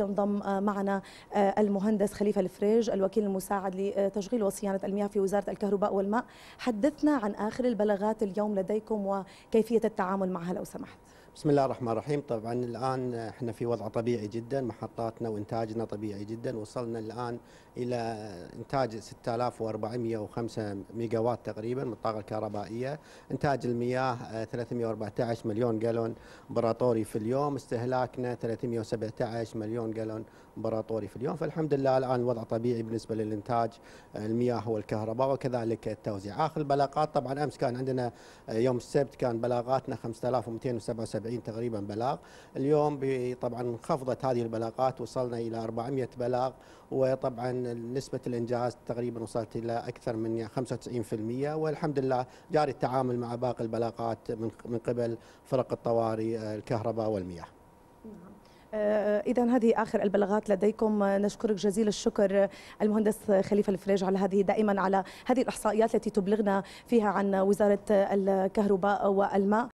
ينضم آه، معنا آه، المهندس خليفة الفريج الوكيل المساعد لتشغيل وصيانة المياه في وزارة الكهرباء والماء حدثنا عن آخر البلاغات اليوم لديكم وكيفية التعامل معها لو سمحت بسم الله الرحمن الرحيم طبعا الآن احنا في وضع طبيعي جدا محطاتنا وإنتاجنا طبيعي جدا وصلنا الآن إلى إنتاج 6405 ميجاوات تقريبا من الطاقة الكهربائية إنتاج المياه 314 آه، مليون جالون براطوري في اليوم استهلاكنا 317 مليون مليون جالون امبراطوري في اليوم فالحمد لله الان الوضع طبيعي بالنسبه للانتاج المياه والكهرباء وكذلك التوزيع اخر البلاغات طبعا امس كان عندنا يوم السبت كان بلاغاتنا 5277 تقريبا بلاغ اليوم طبعا انخفضت هذه البلاغات وصلنا الى 400 بلاغ وطبعا نسبه الانجاز تقريبا وصلت الى اكثر من 95% والحمد لله جاري التعامل مع باقي البلاغات من قبل فرق الطوارئ الكهرباء والمياه. نعم. آه، إذا هذه آخر البلاغات لديكم نشكرك جزيل الشكر المهندس خليفة الفريج على هذه دائما على هذه الإحصائيات التي تبلغنا فيها عن وزارة الكهرباء والماء